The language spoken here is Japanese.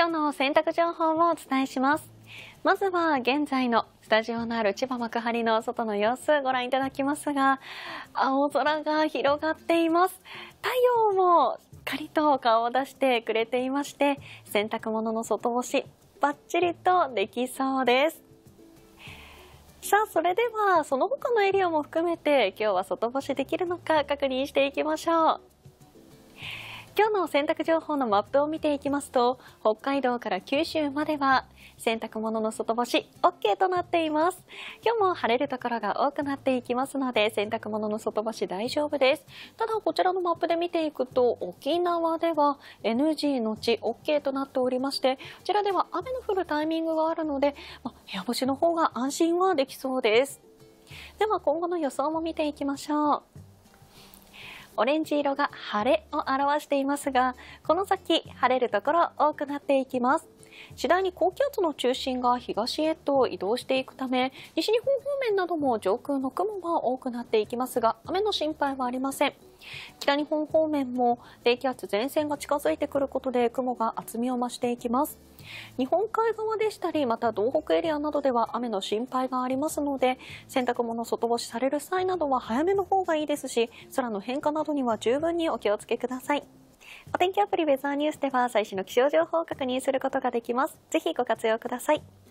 今日の洗濯情報をお伝えしますまずは現在のスタジオのある千葉幕張の外の様子ご覧いただきますが青空が広がっています太陽もしっかりと顔を出してくれていまして洗濯物の外干しバッチリとできそうですさあそれではその他のエリアも含めて今日は外干しできるのか確認していきましょう今日の洗濯情報のマップを見ていきますと北海道から九州までは洗濯物の外干し OK となっています今日も晴れるところが多くなっていきますので洗濯物の外干し大丈夫ですただこちらのマップで見ていくと沖縄では NG のち OK となっておりましてこちらでは雨の降るタイミングがあるので、ま、部屋干しの方が安心はできそうですでは今後の予想も見ていきましょうオレンジ色が晴れを表していますが、この先晴れるところ多くなっていきます。次第に高気圧の中心が東へと移動していくため西日本方面なども上空の雲が多くなっていきますが雨の心配はありません北日本方面も低気圧前線が近づいてくることで雲が厚みを増していきます日本海側でしたり、また東北エリアなどでは雨の心配がありますので、洗濯物外干しされる際などは早めの方がいいですし、空の変化などには十分にお気をつけください。お天気アプリウェザーニュースでは最新の気象情報を確認することができます。ぜひご活用ください。